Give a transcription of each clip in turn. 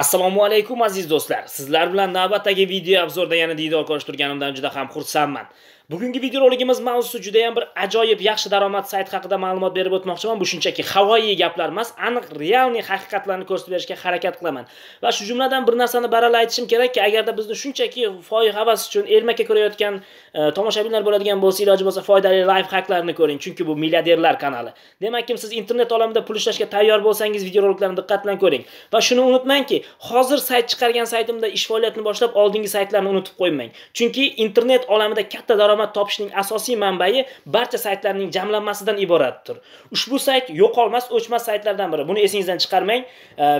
Assalomu alaykum aziz do'stlar. Sizlar bilan navbatdagi video obzorda yana diydor ko'rishtirganimdan juda ham xursandman. bugungi videoroligimiz mavzusi juda yam bir ajoyib yaxshi daromad sayt haqida ma'lumot berib o'tmoqchiman bu shunchaki havoyi gaplar emas aniq realniy haqiqatlarni ko'rsatib berishga harakat qilaman va shu jumladan bir narsani baralla aytishim kerakki agarda bizni shunchaki foy havas uchun ermakka ko'rayotgan e, tomoshabinlar bo'ladigan bo'lsa iloji bo'lsa foydali live hacklarni ko'ring chunki bu milliarderlar kanali demak kim siz internet olamida pul ishlashga tayyor bo'lsangiz videoroliklarni diqqat bilan ko'ring va shuni unutmangki hozir sayt chiqargan saytimda ish faoliyatini boshlab oldingi saytlarni unutib qo'ymang chunki internet olamida katta daromad daromad topishning asosiy manbai barcha saytlarning jamlanmasidan iboratdir ushbu sayt yo'qolmas o'chmas saytlardan biri buni esingizdan chiqarmang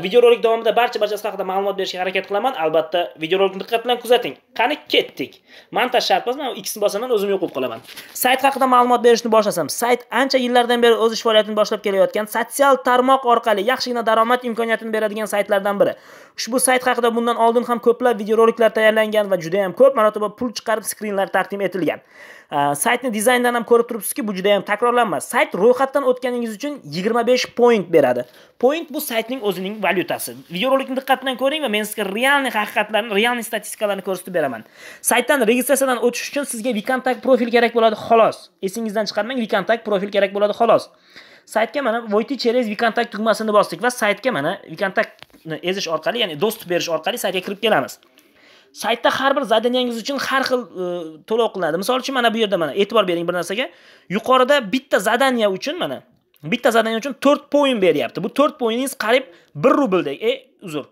videorolik davomida barcha barchasi haqida ma'lumot berishga harakat qilaman albatta videorolikni diqqat bilan kuzating qani ketdik montaj shart emas man ikkisini bosaman o'zim yo'qolib qolaman sayt haqida ma'lumot berishni boshlasam sayt ancha yillardan beri o'z ish faoliyatini boshlab kelayotgan sotsial tarmoq orqali yaxshigina daromad imkoniyatini beradigan saytlardan biri ushbu sayt haqida bundan oldin ham ko'plab videoroliklar tayyorlangan va juda ham ko'p marotaba pul chiqarib skrinlar taqdim etilgan saytni э, dizayndan ham ko'rib turibsizki bu juda ham takrorlanmas sayt ro'yxatdan o'tganingiz uchun 25 point beradi point bu saytning o'zining valyutasi videorolikni diqqat bilan ko'ring va men sizga realniy haqiqatlarni realniy statistikalarni ko'rsatib beraman saytdan registratsiyadan o'tish uchun sizga vkontakt profil kerak bo'ladi xolos esingizdan chiqarmang vkontakt profil kerak bo'ladi xolos saytga mana voyti через vkontakt tugmasini bosdik va saytga mana vkontaktni ezish orqali ya'ni do'st berish orqali saytga kirib kelamiz saytda har bir zadaniyangiz uchun har xil e, to'lov qilinadi misol uchun mana bu yerda mana e'tibor bering bir narsaga yuqorida bitta zadaniya uchun mana bitta zadaniya uchun 4 point beryapti bu 4 pointingiz qariyb 1 rubldek e uzr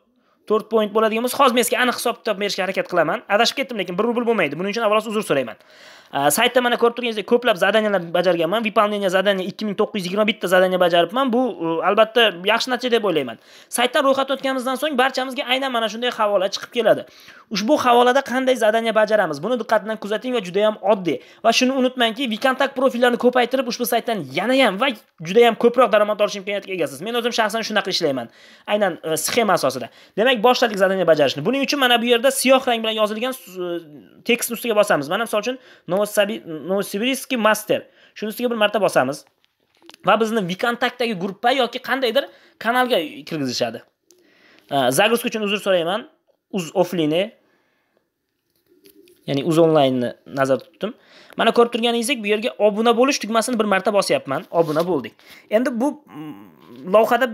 4 point bo'ladigan bo'lsa hozir men sizga aniq hisob kitob berishga harakat qilaman adashib ketdim lekin 1 rubl bo'lmaydi buning uchun avvalo uzr so'rayman saytda mana ko'rib turganingizdek ko'plab zadaniyalar bajarganman выполнение задания yigirma bitta zadaniya bajaribman bu albatta yaxshi natija deb o'ylayman saytdan ro'yxatdan o'tganimizdan so'ng barchamizga aynan mana shunday havola chiqib keladi ushbu havolada qanday zadaniya bajaramiz buni diqqat bilan kuzating va juda ham oddiy va shuni unutmangki vkontakt profillarni ko'paytirib ushbu saytdan yana ham va juda ham ko'proq daromad olish imkoniyatiga egasiz men o'zim shaxsan shunaqa ishlayman aynan sxema asosida demak boshladik zadaniya bajarishni buning uchun mana bu yerda siyoh rang bilan yozilgan tekstni ustiga bosamiz mana misol uchun novosibirskiy master ustiga bir marta bosamiz va bizni vikontaktdagi guruhga yoki qandaydir kanalga kirgizishadi zagruzka uchun uzr so'rayman uz offline ya'ni uz onlaynni nazarda tutdim mana ko'rib turganingizdek bu yerga obuna bo'lish tugmasini bir marta bosyapman obuna bo'ldik endi bu mm, lavhada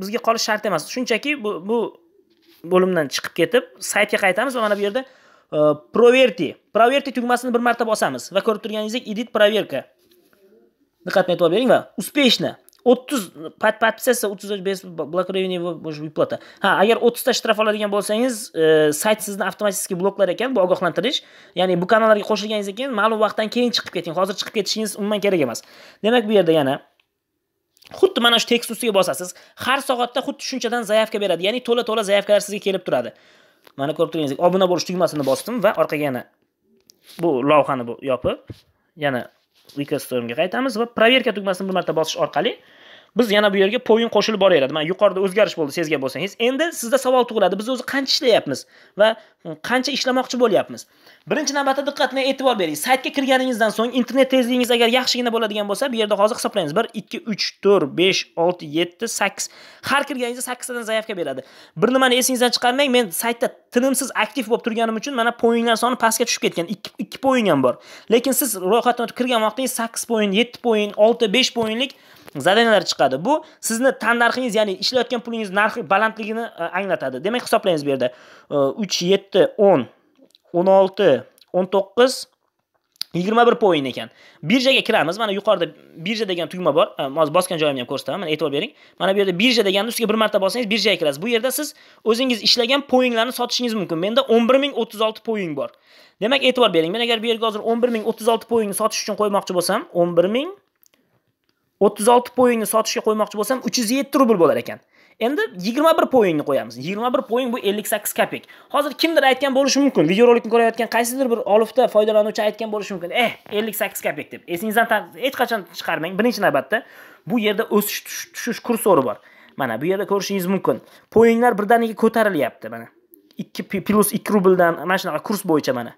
bizga qolish shart emas shunchaki bu, bu bo'limdan chiqib ketib saytga qaytamiz va mana bu yerda proverti proverti tugmasini bir marta bosamiz va ko'rib turganingizdek edit proverka diqqatni e'tibor bering va успешно 30 подписаться 30 без блокирования может выплата. Ha, agar 30 ta shtraf oladigan bo'lsangiz, sayt sizni avtomatik bloklar ekan, bu ogohlantirish. Ya'ni bu kanallarga qo'shilganingizdan keyin ma'lum vaqtdan keyin chiqib keting. Hozir chiqib ketishingiz umuman kerak emas. Demak, bu yerda yana Xuddi mana shu tekst ustiga bosasiz. Har soatda xuddi shunchadan zayavka beradi. Ya'ni to'la-to'la zayavkalar sizga kelib turadi. Mana ko'rib turganingizdek, obuna bo'lish tugmasini bosdim va orqaga yana bu lavhani bu yopib, yana Wikistreamga qaytamiz va proverka tugmasini bir marta bosish orqali biz yana bu yerga poyin qo'shilib boraveradi. Mana yuqorida o'zgarish bo'ldi, sezgan bo'lsangiz. Endi sizda savol tug'iladi. Biz o'zi qancha ishlayapmiz va qancha ishlamoqchi bo'lyapmiz? Birinchi navbatda diqqat bilan e'tibor bering. Saytga kirganingizdan so'ng internet tezligingiz agar yaxshigina bo'ladigan bo'lsa, bu yerda hozir hisoblaymiz. 1 2 3 4 5 6 7 8 har kirganingizda 8 tadan beradi. Bir nimani esingizdan chiqarmang, men saytda tinimsiz aktiv bo'lib turganim uchun mana poyinlar soni pastga tushib ketgan. 2 poin poyin ham bor. Lekin siz ro'yxatdan o'tib kirgan vaqtingiz 8 poyin, 7 poyin, 6, 5 poyinlik zadaniyalar chiqadi. Bu sizni tannarxingiz, ya'ni ishlayotgan pulingiz narxi balandligini e, anglatadi. Demak, hisoblaymiz bu yerda 3 7 10 16 19 21 poin ekan. Birjaga kiramiz. Mana yuqorida birja degan tugma bor. E, hozir bosgan joyimni ham ko'rsataman. Mana e'tibor bering. Mana bu yerda birja deganni ustiga bir marta bossangiz birjaga kirasiz. Bu yerda siz o'zingiz ishlagan poyinglarni sotishingiz mumkin. Menda 11036 poin bor. Demak, e'tibor bering. Men agar bu yerga hozir 11036 poinni sotish uchun qo'ymoqchi bo'lsam, 11000 36 poyingni sotishga qo'ymoqchi bo'lsam 307 rubl bo'lar ekan. Endi 21 poyingni qo'yamiz. 21 poying bu 58 kopek. Hozir kimdir aytgan bo'lishi mumkin, videorolikni ko'rayotgan qaysidir bir olifta foydalanuvchi aytgan bo'lishi mumkin. Eh, 58 kopek deb. Esingizdan hech qachon chiqarmang. Birinchi navbatda bu yerda o'sish tushish kursori bor. Mana bu yerda ko'rishingiz mumkin. Poyinglar birdaniga ko'tarilyapti mana. 2 plyus 2 rubldan mana shunaqa kurs bo'yicha mana.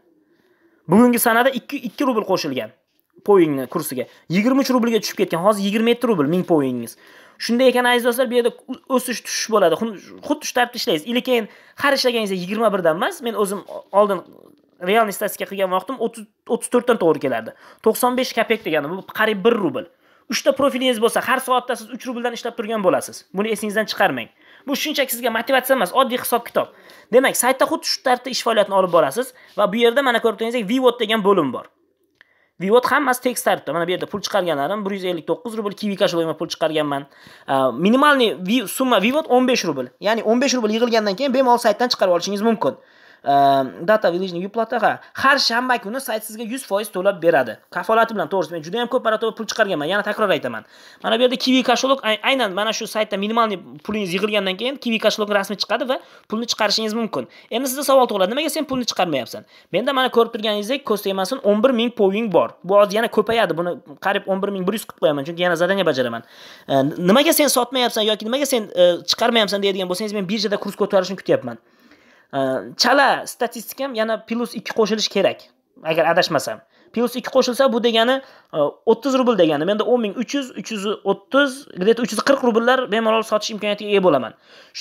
Bugungi sanada 2 2 rubl qo'shilgan. poyingni kursiga 23 rublga tushib ketgan. Hozir 27 rubl 1000 poyingiz. Shunday ekan aziz do'stlar, bu yerda o'sish tushish bo'ladi. Xuddi shu tartibda ishlaysiz. Ili keyin har ishlaganingizda 21 dan emas, men o'zim oldin real statistika qilgan vaqtim 30 34 dan to'g'ri kelardi. 95 kopek degani bu qariyb 1 rubl. 3 ta profilingiz bo'lsa, har soatda siz 3 rubldan ishlab turgan bo'lasiz. Buni esingizdan chiqarmang. Bu shunchaki sizga motivatsiya emas, oddiy hisob kitob. Demak, saytda xuddi shu tartibda ish faoliyatini olib borasiz va bu yerda mana ko'rib turganingizdek, Vivo degan bo'lim bor. Vivot hammasi tekis tartibda. Mana bu yerda pul chiqarganlarim 159 rubl, Kiwi Cash bo'yicha pul chiqarganman. Minimalniy summa Vivot 15 rubl. Ya'ni 15 rubl yig'ilgandan keyin bemalol saytdan chiqarib olishingiz mumkin. Ehm, data villagening yuplataga har shanba kuni sayt sizga 100% to'lab beradi. Kafolati bilan to'g'risi men juda ham ko'p marotaba pul chiqarganman. Yana takror aytaman. Mana bu yerda Kiwi kashelok aynan mana shu saytda minimalniy pulingiz yig'ilgandan keyin Kiwi kashelok rasmi chiqadi va pulni chiqarishingiz mumkin. Endi sizda savol tug'iladi. Nimaga sen pulni chiqarmayapsan? Menda mana ko'rib turganingizdek, ko'z tegmasin 11000 poying bor. Bu hozir yana ko'payadi. Buni qarib 11100 qilib qo'yaman, chunki yana zadaniya bajaraman. Ehm, nimaga sen sotmayapsan yoki nimaga sen e, chiqarmayapsan deydigan bo'lsangiz, men birjada kurs ko'tarishni kutyapman. Э, chala statistikam yana plus 2 qo'shilishi kerak agar adashmasam plus 2 qo'shilsa bu degani 30 e, rubl degani menda 10300 330 где-то 340 rubllar bemalol sotish imkoniyatiga ega bo'laman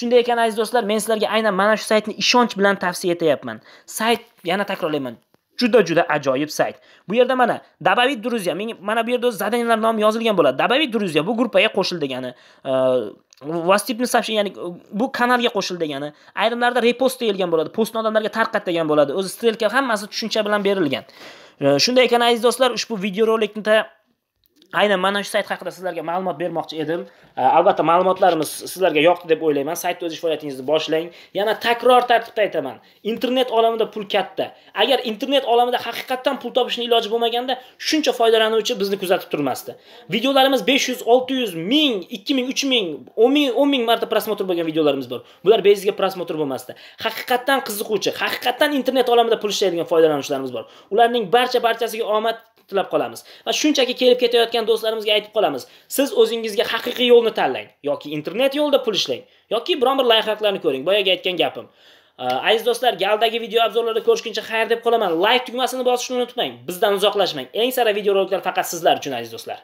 shunday ekan aziz do'stlar men sizlarga aynan mana shu saytni ishonch bilan tavsiya etyapman sayt yana takrorlayman juda juda ajoyib sayt. Bu yerda mana Dabaviy Druzya, mana bu yerda zadaniyalar nomi yozilgan bo'ladi. Dabaviy Druzya bu gruppaga qo'shil degani, Vastipni safshin, ya'ni bu kanalga qo'shil degani, ayrimlarda repost deyilgan bo'ladi, postni odamlarga tarqat degan bo'ladi. O'zi strelka hammasi tushuncha bilan berilgan. Shunday ekan aziz do'stlar, ushbu videorolikni aynan mana shu sayt haqida sizlarga ma'lumot bermoqchi edim albatta ma'lumotlarimiz sizlarga yoqdi deb o'ylayman saytni o'z faoliyatingizni boshlang yana takror tartibda aytaman internet olamida pul katta agar internet olamida haqiqatdan pul topishni iloji bo'lmaganda shuncha foydalanuvchi bizni kuzatib turmasdi videolarimiz 500, 600, 1000, 2000, 3000, ikki ming o'n ming marta prosmotr bo'lgan videolarimiz bor bular beiziga prosmotr bo'lmasdi haqiqatdan qiziquvchi haqiqatdan internet olamida pul ishlaydigan foydalanuvchilarimiz bor ularning barcha barchasiga omad tilab qolamiz va shunchaki kelib ketayotgan do'stlarimizga aytib qolamiz siz o'zingizga haqiqiy yo'lni tanlang yoki internet yo'lida pul ishlang yoki biron bir layfxaklarni ko'ring boyagi aytgan gapim aziz do'stlar galdagi video obzorlarda ko'rishguncha xayr deb qolaman layk like tugmasini bosishni unutmang bizdan uzoqlashmang eng sara videoroliklar faqat sizlar uchun aziz do'stlar